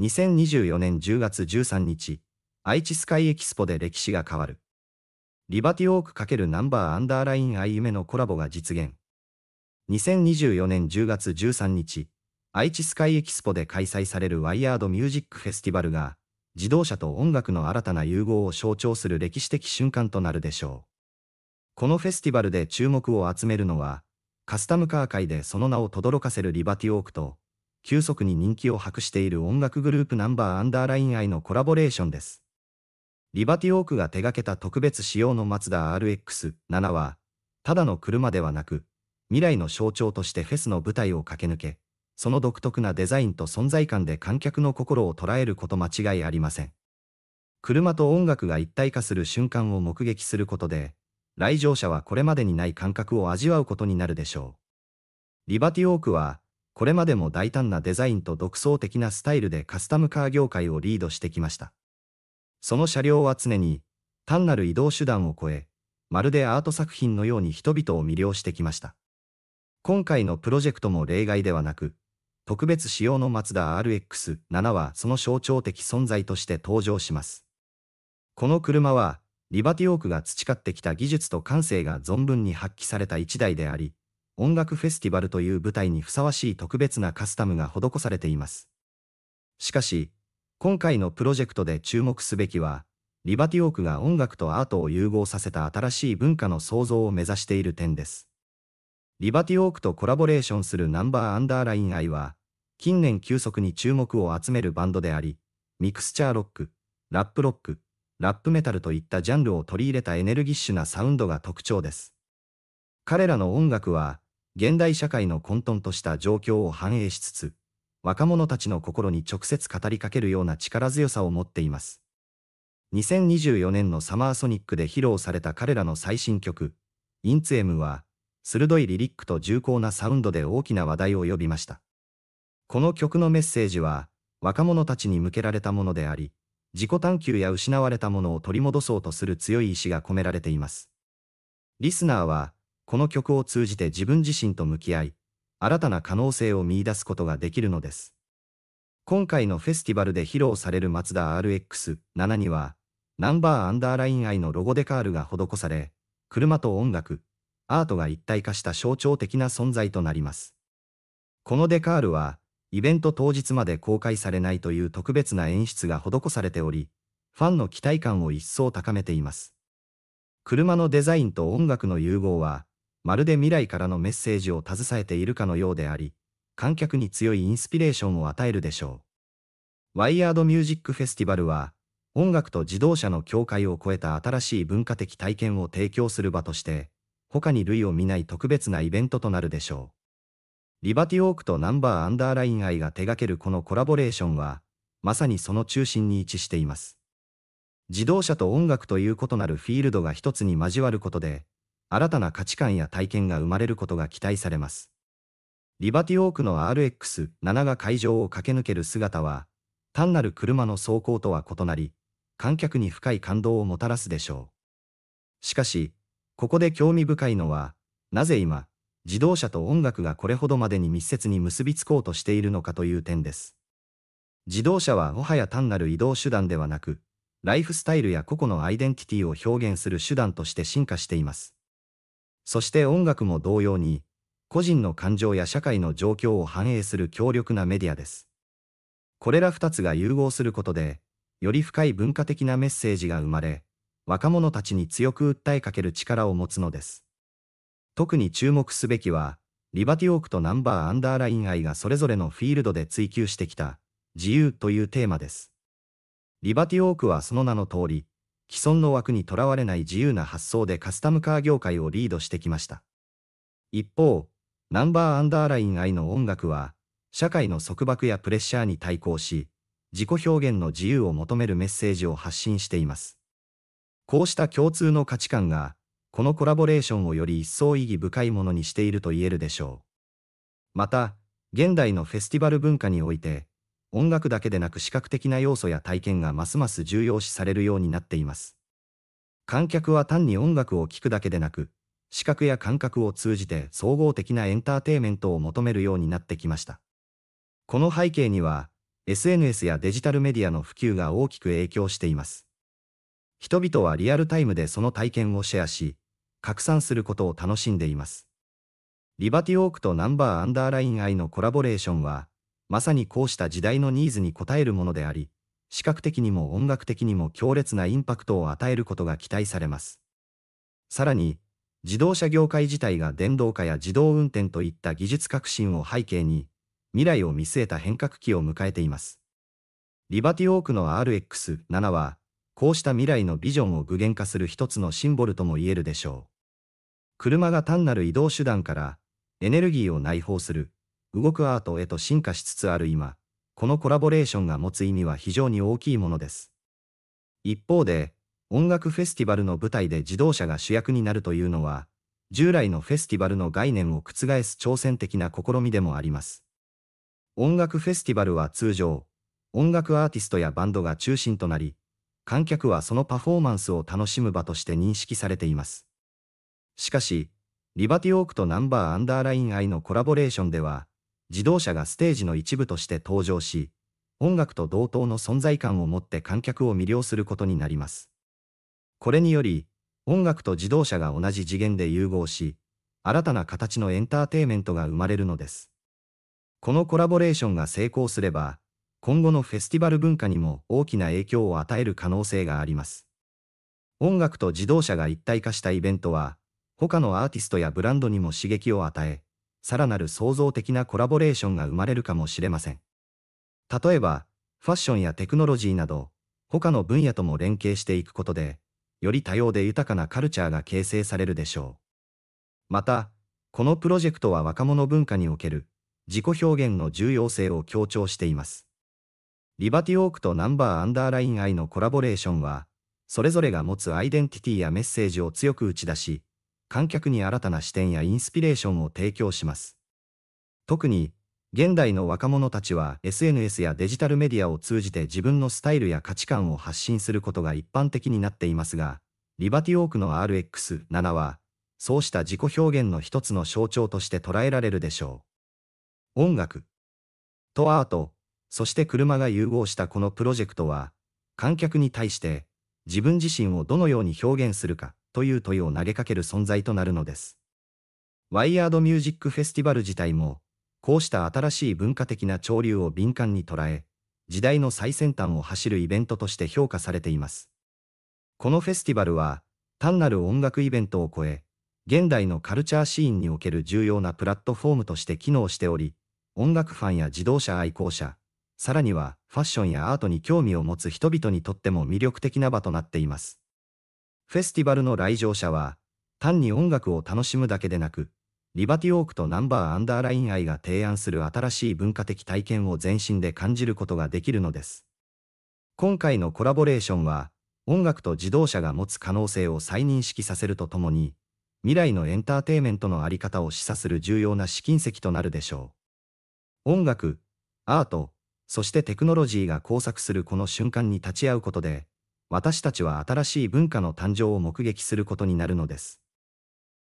2024年10月13日、愛知スカイエキスポで歴史が変わる。リバティオーク×ナンバーアンダーライン愛夢のコラボが実現。2024年10月13日、愛知スカイエキスポで開催されるワイヤードミュージックフェスティバルが、自動車と音楽の新たな融合を象徴する歴史的瞬間となるでしょう。このフェスティバルで注目を集めるのは、カスタムカー界でその名を轟かせるリバティオークと、急速に人気を博している音楽グループナンバーアンダーライン愛のコラボレーションです。リバティオークが手掛けた特別仕様のマツダ RX7 は、ただの車ではなく、未来の象徴としてフェスの舞台を駆け抜け、その独特なデザインと存在感で観客の心を捉えること間違いありません。車と音楽が一体化する瞬間を目撃することで、来場者はこれまでにない感覚を味わうことになるでしょう。リバティオークは、これまでも大胆なデザインと独創的なスタイルでカスタムカー業界をリードしてきました。その車両は常に、単なる移動手段を超え、まるでアート作品のように人々を魅了してきました。今回のプロジェクトも例外ではなく、特別仕様のマツダ RX7 はその象徴的存在として登場します。この車は、リバティオークが培ってきた技術と感性が存分に発揮された一台であり、音楽フェスティバルという舞台にふさわしい特別なカスタムが施されています。しかし、今回のプロジェクトで注目すべきは、リバティオークが音楽とアートを融合させた新しい文化の創造を目指している点です。リバティオークとコラボレーションするナンバーアンダーラインアイは、近年急速に注目を集めるバンドであり、ミクスチャーロック、ラップロック、ラップメタルといったジャンルを取り入れたエネルギッシュなサウンドが特徴です。彼らの音楽は、現代社会の混沌とした状況を反映しつつ、若者たちの心に直接語りかけるような力強さを持っています。2024年のサマーソニックで披露された彼らの最新曲、インツエムは、鋭いリリックと重厚なサウンドで大きな話題を呼びました。この曲のメッセージは、若者たちに向けられたものであり、自己探求や失われたものを取り戻そうとする強い意志が込められています。リスナーは、この曲を通じて自分自身と向き合い、新たな可能性を見いだすことができるのです。今回のフェスティバルで披露されるマツダ RX7 には、ナンバーアンダーライン愛のロゴデカールが施され、車と音楽、アートが一体化した象徴的な存在となります。このデカールは、イベント当日まで公開されないという特別な演出が施されており、ファンの期待感を一層高めています。車のデザインと音楽の融合は、まるで未来からのメッセージを携えているかのようであり、観客に強いインスピレーションを与えるでしょう。ワイヤードミュージックフェスティバルは、音楽と自動車の境界を超えた新しい文化的体験を提供する場として、他に類を見ない特別なイベントとなるでしょう。リバティオークとナンバーアンダーライン愛が手掛けるこのコラボレーションは、まさにその中心に位置しています。自動車と音楽という異なるフィールドが一つに交わることで、新たな価値観や体験が生まれることが期待されます。リバティオークの RX7 が会場を駆け抜ける姿は、単なる車の走行とは異なり、観客に深い感動をもたらすでしょう。しかし、ここで興味深いのは、なぜ今、自動車と音楽がこれほどまでに密接に結びつこうとしているのかという点です。自動車はもはや単なる移動手段ではなく、ライフスタイルや個々のアイデンティティを表現する手段として進化しています。そして音楽も同様に、個人の感情や社会の状況を反映する強力なメディアです。これら2つが融合することで、より深い文化的なメッセージが生まれ、若者たちに強く訴えかける力を持つのです。特に注目すべきは、リバティオークとナンバーアンダーライン愛がそれぞれのフィールドで追求してきた、自由というテーマです。リバティオークはその名の通り、既存の枠にとらわれない自由な発想でカスタムカー業界をリードしてきました。一方、ナンバーアンダーライン愛の音楽は、社会の束縛やプレッシャーに対抗し、自己表現の自由を求めるメッセージを発信しています。こうした共通の価値観が、このコラボレーションをより一層意義深いものにしていると言えるでしょう。また、現代のフェスティバル文化において、音楽だけでなく視覚的な要素や体験がますます重要視されるようになっています。観客は単に音楽を聴くだけでなく、視覚や感覚を通じて総合的なエンターテイメントを求めるようになってきました。この背景には、SNS やデジタルメディアの普及が大きく影響しています。人々はリアルタイムでその体験をシェアし、拡散することを楽しんでいます。リバティオークとナンバーアンダーラインアイのコラボレーションは、まさにこうした時代のニーズに応えるものであり、視覚的にも音楽的にも強烈なインパクトを与えることが期待されます。さらに、自動車業界自体が電動化や自動運転といった技術革新を背景に、未来を見据えた変革期を迎えています。リバティオークの RX7 は、こうした未来のビジョンを具現化する一つのシンボルとも言えるでしょう。車が単なる移動手段からエネルギーを内包する動くアートへと進化しつつある今、このコラボレーションが持つ意味は非常に大きいものです。一方で、音楽フェスティバルの舞台で自動車が主役になるというのは、従来のフェスティバルの概念を覆す挑戦的な試みでもあります。音楽フェスティバルは通常、音楽アーティストやバンドが中心となり、観客はそのパフォーマンスを楽しむ場として認識されています。しかし、リバティオークとナンバーアンダーライン愛のコラボレーションでは、自動車がステージの一部として登場し、音楽と同等の存在感を持って観客を魅了することになります。これにより、音楽と自動車が同じ次元で融合し、新たな形のエンターテイメントが生まれるのです。このコラボレーションが成功すれば、今後のフェスティバル文化にも大きな影響を与える可能性があります。音楽と自動車が一体化したイベントは、他のアーティストやブランドにも刺激を与え、さらなる創造的なコラボレーションが生まれるかもしれません。例えば、ファッションやテクノロジーなど、他の分野とも連携していくことで、より多様で豊かなカルチャーが形成されるでしょう。また、このプロジェクトは若者文化における自己表現の重要性を強調しています。リバティオークとナンバーアンダーライン愛のコラボレーションは、それぞれが持つアイデンティティやメッセージを強く打ち出し、観客に新たな視点やインスピレーションを提供します。特に、現代の若者たちは SNS やデジタルメディアを通じて自分のスタイルや価値観を発信することが一般的になっていますが、リバティオークの RX7 は、そうした自己表現の一つの象徴として捉えられるでしょう。音楽とアート、そして車が融合したこのプロジェクトは、観客に対して自分自身をどのように表現するか、という問いを投げかける存在となるのです。ワイヤードミュージックフェスティバル自体も、こうした新しい文化的な潮流を敏感に捉え、時代の最先端を走るイベントとして評価されています。このフェスティバルは、単なる音楽イベントを超え、現代のカルチャーシーンにおける重要なプラットフォームとして機能しており、音楽ファンや自動車愛好者、さらにはファッションやアートに興味を持つ人々にとっても魅力的な場となっています。フェスティバルの来場者は、単に音楽を楽しむだけでなく、リバティオークとナンバーアンダーライン愛が提案する新しい文化的体験を全身で感じることができるのです。今回のコラボレーションは、音楽と自動車が持つ可能性を再認識させるとともに、未来のエンターテイメントのあり方を示唆する重要な試金石となるでしょう。音楽、アート、そしてテクノロジーが交錯するこの瞬間に立ち会うことで、私たちは新しい文化の誕生を目撃することになるのです。